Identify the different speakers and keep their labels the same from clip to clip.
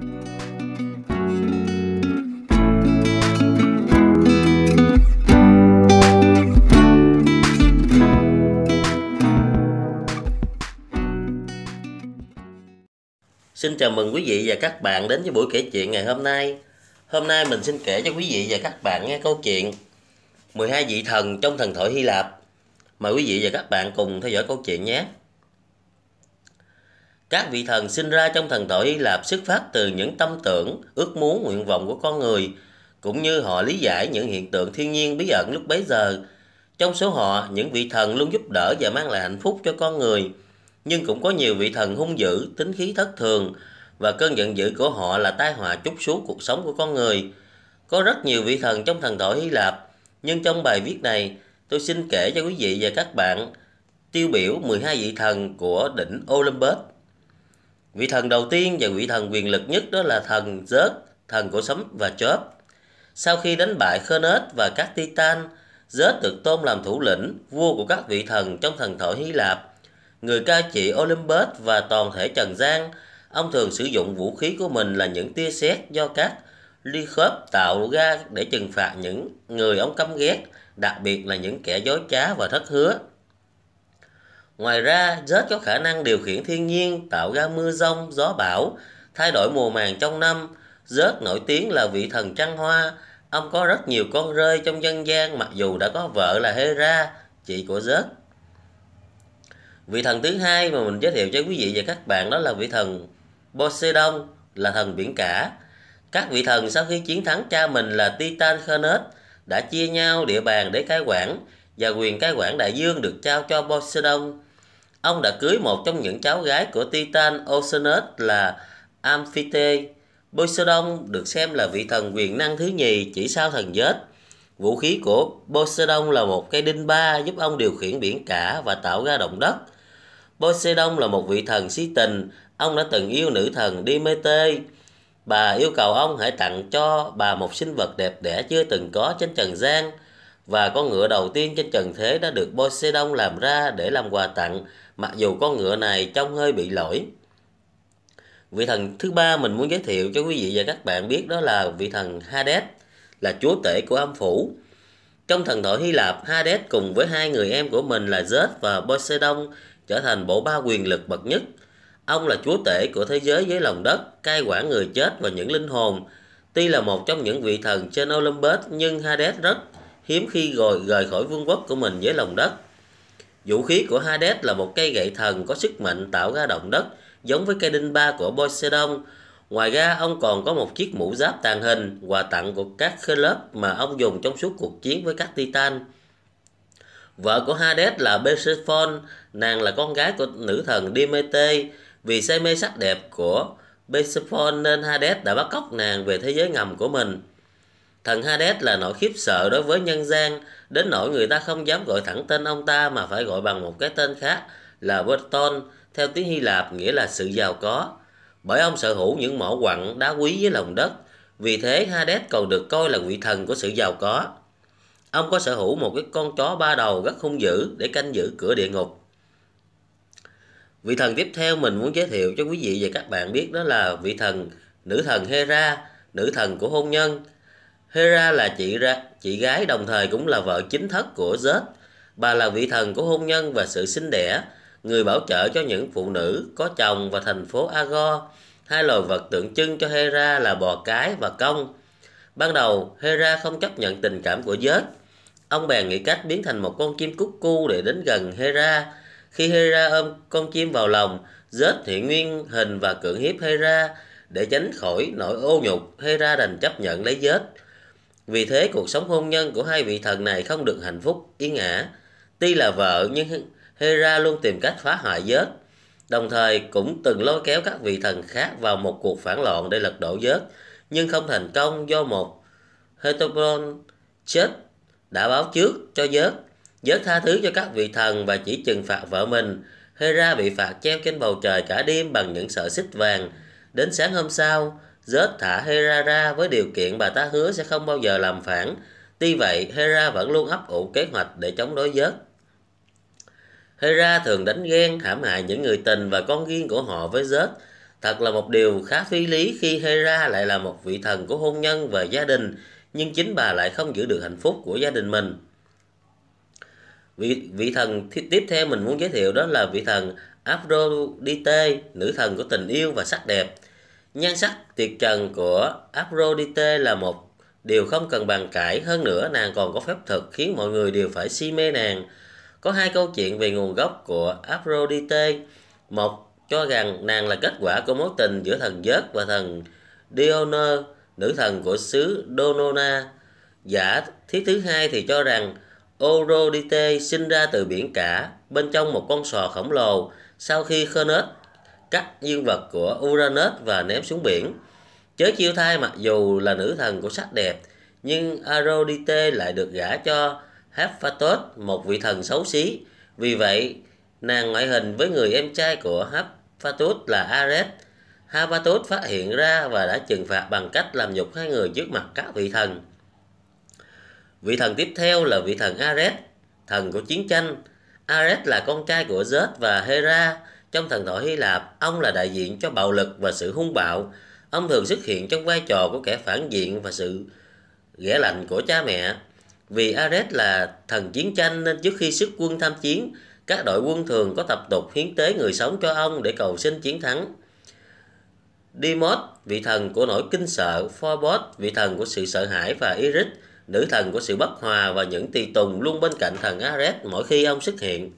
Speaker 1: Xin chào mừng quý vị và các bạn đến với buổi kể chuyện ngày hôm nay. Hôm nay mình xin kể cho quý vị và các bạn nghe câu chuyện 12 vị thần trong thần thoại Hy Lạp. Mời quý vị và các bạn cùng theo dõi câu chuyện nhé. Các vị thần sinh ra trong thần thoại Lạp xuất phát từ những tâm tưởng, ước muốn, nguyện vọng của con người, cũng như họ lý giải những hiện tượng thiên nhiên bí ẩn lúc bấy giờ. Trong số họ, những vị thần luôn giúp đỡ và mang lại hạnh phúc cho con người, nhưng cũng có nhiều vị thần hung dữ, tính khí thất thường và cơn giận dữ của họ là tai họa chút xuống cuộc sống của con người. Có rất nhiều vị thần trong thần thoại Hy Lạp, nhưng trong bài viết này, tôi xin kể cho quý vị và các bạn tiêu biểu 12 vị thần của đỉnh Olympus. Vị thần đầu tiên và vị thần quyền lực nhất đó là thần Zeus, thần của sấm và chớp. Sau khi đánh bại Kherneth và các Titan, Zeus được tôn làm thủ lĩnh, vua của các vị thần trong thần thoại Hy Lạp. Người ca trị Olympus và toàn thể Trần gian, ông thường sử dụng vũ khí của mình là những tia sét do các ly khớp tạo ra để trừng phạt những người ông căm ghét, đặc biệt là những kẻ dối trá và thất hứa. Ngoài ra, rết có khả năng điều khiển thiên nhiên, tạo ra mưa rông, gió bão, thay đổi mùa màng trong năm. Rết nổi tiếng là vị thần trăng hoa. Ông có rất nhiều con rơi trong dân gian mặc dù đã có vợ là Hera, chị của rết. Vị thần thứ hai mà mình giới thiệu cho quý vị và các bạn đó là vị thần Poseidon, là thần biển cả. Các vị thần sau khi chiến thắng cha mình là Titan Khanet đã chia nhau địa bàn để cai quản và quyền cai quản đại dương được trao cho Poseidon Ông đã cưới một trong những cháu gái của Titan Oceanus là Amphite. Poseidon được xem là vị thần quyền năng thứ nhì chỉ sau thần Zeus. Vũ khí của Poseidon là một cây đinh ba giúp ông điều khiển biển cả và tạo ra động đất. Poseidon là một vị thần si tình, ông đã từng yêu nữ thần Demeter. Bà yêu cầu ông hãy tặng cho bà một sinh vật đẹp đẽ chưa từng có trên trần gian – và con ngựa đầu tiên trên trần thế đã được Poseidon làm ra để làm quà tặng, mặc dù con ngựa này trông hơi bị lỗi. Vị thần thứ ba mình muốn giới thiệu cho quý vị và các bạn biết đó là vị thần Hades, là chúa tể của âm phủ. Trong thần thoại Hy Lạp, Hades cùng với hai người em của mình là Zeus và Poseidon trở thành bộ ba quyền lực bậc nhất. Ông là chúa tể của thế giới dưới lòng đất, cai quản người chết và những linh hồn. Tuy là một trong những vị thần trên Olympus nhưng Hades rất hiếm khi rồi rời khỏi vương quốc của mình dưới lòng đất. Vũ khí của Hades là một cây gậy thần có sức mạnh tạo ra động đất giống với cây đinh ba của Poseidon. Ngoài ra, ông còn có một chiếc mũ giáp tàn hình, quà tặng của các khơ lớp mà ông dùng trong suốt cuộc chiến với các Titan. Vợ của Hades là Persephone, nàng là con gái của nữ thần Demeter. Vì say mê sắc đẹp của Persephone nên Hades đã bắt cóc nàng về thế giới ngầm của mình. Thần Hades là nỗi khiếp sợ đối với nhân gian, đến nỗi người ta không dám gọi thẳng tên ông ta mà phải gọi bằng một cái tên khác là Berton, theo tiếng Hy Lạp nghĩa là sự giàu có. Bởi ông sở hữu những mỏ quặng đá quý dưới lòng đất, vì thế Hades còn được coi là vị thần của sự giàu có. Ông có sở hữu một cái con chó ba đầu rất hung dữ để canh giữ cửa địa ngục. Vị thần tiếp theo mình muốn giới thiệu cho quý vị và các bạn biết đó là vị thần nữ thần Hera, nữ thần của hôn nhân. Hera là chị ra chị gái đồng thời cũng là vợ chính thất của Zeus. Bà là vị thần của hôn nhân và sự sinh đẻ, người bảo trợ cho những phụ nữ có chồng và thành phố Ago. Hai loài vật tượng trưng cho Hera là bò cái và công. Ban đầu, Hera không chấp nhận tình cảm của Zeus. Ông bèn nghĩ cách biến thành một con chim cúc cu để đến gần Hera. Khi Hera ôm con chim vào lòng, Zeus hiện nguyên hình và cưỡng hiếp Hera để tránh khỏi nỗi ô nhục. Hera đành chấp nhận lấy Zeus vì thế cuộc sống hôn nhân của hai vị thần này không được hạnh phúc, yên ả. Tuy là vợ nhưng Hera luôn tìm cách phá hoại giới đồng thời cũng từng lôi kéo các vị thần khác vào một cuộc phản loạn để lật đổ giới nhưng không thành công do một Hetoron chết đã báo trước cho giới giới tha thứ cho các vị thần và chỉ trừng phạt vợ mình Hera bị phạt treo trên bầu trời cả đêm bằng những sợi xích vàng đến sáng hôm sau Zed thả Hera ra với điều kiện bà ta hứa sẽ không bao giờ làm phản. Tuy vậy, Hera vẫn luôn ấp ủ kế hoạch để chống đối Zed. Hera thường đánh ghen hãm hại những người tình và con riêng của họ với Zed. Thật là một điều khá phi lý khi Hera lại là một vị thần của hôn nhân và gia đình, nhưng chính bà lại không giữ được hạnh phúc của gia đình mình. Vị, vị thần tiếp theo mình muốn giới thiệu đó là vị thần Aphrodite, nữ thần của tình yêu và sắc đẹp. Nhan sắc tuyệt trần của Aphrodite là một điều không cần bàn cãi, hơn nữa nàng còn có phép thuật khiến mọi người đều phải si mê nàng. Có hai câu chuyện về nguồn gốc của Aphrodite. Một cho rằng nàng là kết quả của mối tình giữa thần Zeus và thần Dioner, nữ thần của xứ Donona. Giả thiết thứ hai thì cho rằng Orodite sinh ra từ biển cả bên trong một con sò khổng lồ sau khi Khơnớt cắt dương vật của Uranus và ném xuống biển. Chớ chiêu thai mặc dù là nữ thần của sắc đẹp, nhưng Arodite lại được gả cho Hephaestus, một vị thần xấu xí. Vì vậy, nàng ngoại hình với người em trai của Hephaestus là Ares. Hephaestus phát hiện ra và đã trừng phạt bằng cách làm nhục hai người trước mặt các vị thần. Vị thần tiếp theo là vị thần Ares, thần của chiến tranh. Ares là con trai của Zeus và Hera, trong thần thoại Hy Lạp, ông là đại diện cho bạo lực và sự hung bạo. Ông thường xuất hiện trong vai trò của kẻ phản diện và sự ghẻ lạnh của cha mẹ. Vì Ares là thần chiến tranh nên trước khi xuất quân tham chiến, các đội quân thường có tập tục hiến tế người sống cho ông để cầu xin chiến thắng. Dimos, vị thần của nỗi kinh sợ, Phobos, vị thần của sự sợ hãi và Iris, nữ thần của sự bất hòa và những tùy tùng luôn bên cạnh thần Ares mỗi khi ông xuất hiện.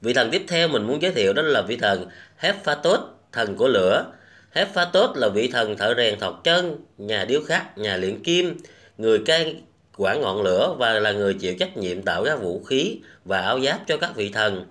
Speaker 1: Vị thần tiếp theo mình muốn giới thiệu đó là vị thần Hephaestus, thần của lửa. Hephaestus là vị thần thợ rèn thọc chân, nhà điêu khắc, nhà luyện kim, người cai quản ngọn lửa và là người chịu trách nhiệm tạo ra vũ khí và áo giáp cho các vị thần.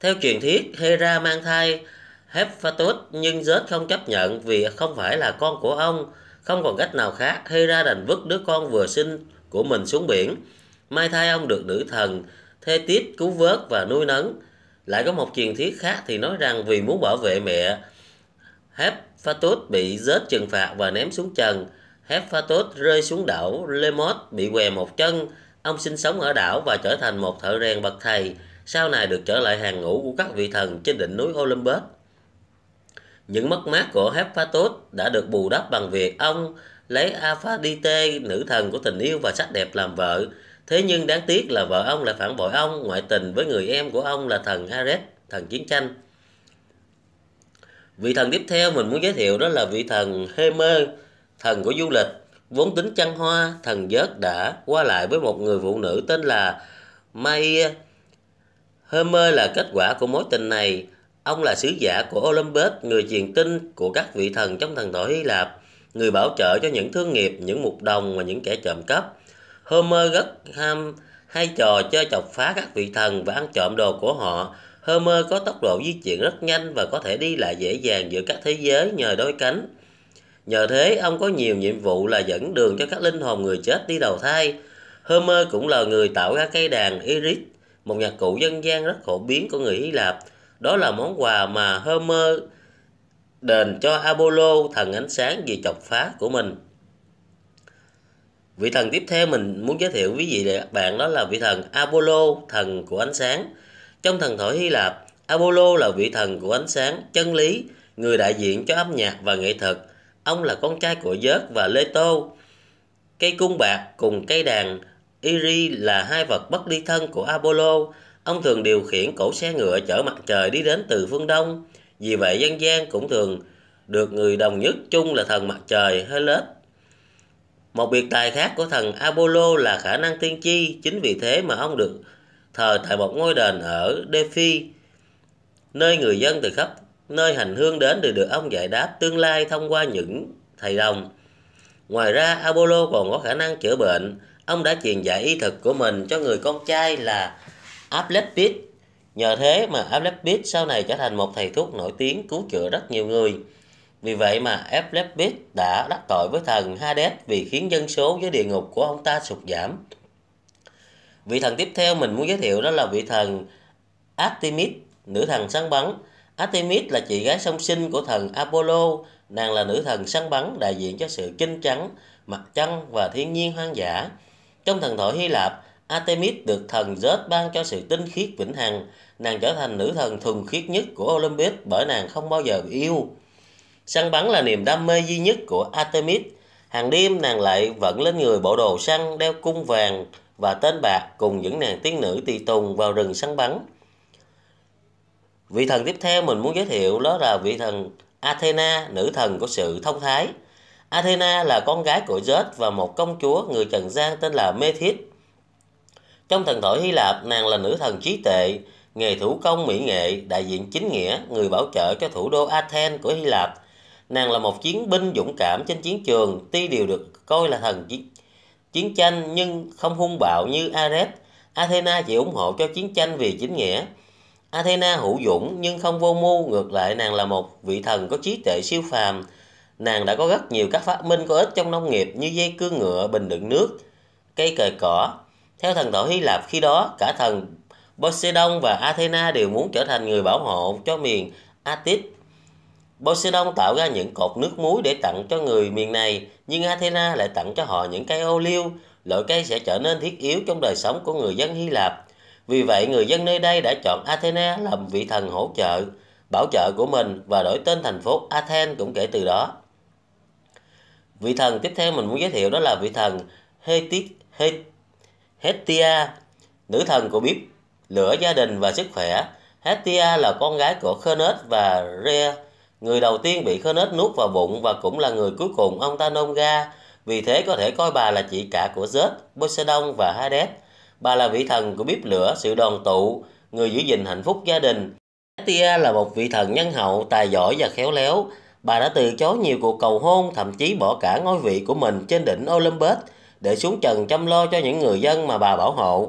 Speaker 1: Theo truyền thuyết, Hera mang thai Hephaestus nhưng Zeus không chấp nhận vì không phải là con của ông. Không còn cách nào khác, Hera đành vứt đứa con vừa sinh của mình xuống biển. Mai thai ông được nữ thần thê tiết cứu vớt và nuôi nấng lại có một truyền thuyết khác thì nói rằng vì muốn bảo vệ mẹ Hephaestus bị rớt trừng phạt và ném xuống trần Hephaestus rơi xuống đảo Lemos bị què một chân ông sinh sống ở đảo và trở thành một thợ rèn bậc thầy sau này được trở lại hàng ngũ của các vị thần trên đỉnh núi Olympus những mất mát của Hephaestus đã được bù đắp bằng việc ông lấy Aphrodite, nữ thần của tình yêu và sắc đẹp làm vợ. Thế nhưng đáng tiếc là vợ ông lại phản bội ông, ngoại tình với người em của ông là thần Ares, thần chiến tranh. Vị thần tiếp theo mình muốn giới thiệu đó là vị thần Hemer, thần của du lịch, vốn tính chăn hoa, thần giớt đã qua lại với một người phụ nữ tên là Maia. Hemer là kết quả của mối tình này. Ông là sứ giả của Olympus, người truyền tin của các vị thần trong thần thoại Hy Lạp, người bảo trợ cho những thương nghiệp, những mục đồng và những kẻ trộm cắp. Homer rất ham hay trò chơi chọc phá các vị thần và ăn trộm đồ của họ. Homer có tốc độ di chuyển rất nhanh và có thể đi lại dễ dàng giữa các thế giới nhờ đôi cánh. Nhờ thế, ông có nhiều nhiệm vụ là dẫn đường cho các linh hồn người chết đi đầu thai. Homer cũng là người tạo ra cây đàn Iris, một nhạc cụ dân gian rất phổ biến của người Hy Lạp. Đó là món quà mà Homer đền cho Apollo, thần ánh sáng vì chọc phá của mình. Vị thần tiếp theo mình muốn giới thiệu với vị bạn đó là vị thần Apollo, thần của ánh sáng. Trong thần thoại Hy Lạp, Apollo là vị thần của ánh sáng, chân lý, người đại diện cho âm nhạc và nghệ thuật. Ông là con trai của Zeus và Leto. Cây cung bạc cùng cây đàn Iri là hai vật bất ly thân của Apollo. Ông thường điều khiển cổ xe ngựa chở mặt trời đi đến từ phương Đông. Vì vậy dân gian cũng thường được người đồng nhất chung là thần mặt trời Helios một biệt tài khác của thần Apollo là khả năng tiên tri, chính vì thế mà ông được thờ tại một ngôi đền ở Delphi, nơi người dân từ khắp nơi hành hương đến đều được ông giải đáp tương lai thông qua những thầy đồng. Ngoài ra, Apollo còn có khả năng chữa bệnh. Ông đã truyền dạy y thuật của mình cho người con trai là Apleptis. Nhờ thế mà Apleptis sau này trở thành một thầy thuốc nổi tiếng cứu chữa rất nhiều người. Vì vậy mà Eplebit đã đắc tội với thần Hades vì khiến dân số dưới địa ngục của ông ta sụt giảm. Vị thần tiếp theo mình muốn giới thiệu đó là vị thần Artemis, nữ thần săn bắn. Artemis là chị gái song sinh của thần Apollo, nàng là nữ thần săn bắn đại diện cho sự chinh trắng, mặt trăng và thiên nhiên hoang dã. Trong thần thoại Hy Lạp, Artemis được thần Zeus ban cho sự tinh khiết vĩnh hằng, nàng trở thành nữ thần thuần khiết nhất của Olympus bởi nàng không bao giờ yêu. Săn bắn là niềm đam mê duy nhất của Artemis. Hàng đêm nàng lại vẫn lên người bộ đồ săn đeo cung vàng và tên bạc cùng những nàng tiên nữ tùy tùng vào rừng săn bắn. Vị thần tiếp theo mình muốn giới thiệu đó là vị thần Athena, nữ thần của sự thông thái. Athena là con gái của Zeus và một công chúa người trần gian tên là Metis. Trong thần thoại Hy Lạp, nàng là nữ thần trí tệ, nghề thủ công mỹ nghệ, đại diện chính nghĩa, người bảo trợ cho thủ đô Athens của Hy Lạp Nàng là một chiến binh dũng cảm trên chiến trường, tuy đều được coi là thần chiến, chiến tranh nhưng không hung bạo như Ares. Athena chỉ ủng hộ cho chiến tranh vì chính nghĩa. Athena hữu dũng nhưng không vô mưu, ngược lại nàng là một vị thần có trí tuệ siêu phàm. Nàng đã có rất nhiều các phát minh có ích trong nông nghiệp như dây cương ngựa, bình đựng nước, cây cời cỏ. Theo thần thoại Hy Lạp khi đó, cả thần Poseidon và Athena đều muốn trở thành người bảo hộ cho miền Atis Poseidon tạo ra những cột nước muối để tặng cho người miền này, nhưng Athena lại tặng cho họ những cây ô liu, loại cây sẽ trở nên thiết yếu trong đời sống của người dân Hy Lạp. Vì vậy, người dân nơi đây đã chọn Athena làm vị thần hỗ trợ, bảo trợ của mình và đổi tên thành phố Athens cũng kể từ đó. Vị thần tiếp theo mình muốn giới thiệu đó là vị thần Hestia, nữ thần của bếp, lửa gia đình và sức khỏe. Hestia là con gái của Kherneth và Rhea Người đầu tiên bị khớn ếch nuốt vào bụng và cũng là người cuối cùng ông ta nôn ra. Vì thế có thể coi bà là chị cả của Zeus, Poseidon và Hades. Bà là vị thần của bếp lửa, sự đoàn tụ, người giữ gìn hạnh phúc gia đình. Hestia là một vị thần nhân hậu, tài giỏi và khéo léo. Bà đã từ chối nhiều cuộc cầu hôn, thậm chí bỏ cả ngôi vị của mình trên đỉnh Olympus để xuống trần chăm lo cho những người dân mà bà bảo hộ.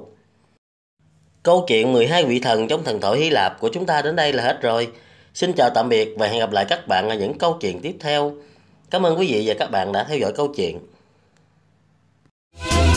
Speaker 1: Câu chuyện 12 vị thần trong thần thoại Hy Lạp của chúng ta đến đây là hết rồi. Xin chào tạm biệt và hẹn gặp lại các bạn ở những câu chuyện tiếp theo. Cảm ơn quý vị và các bạn đã theo dõi câu chuyện.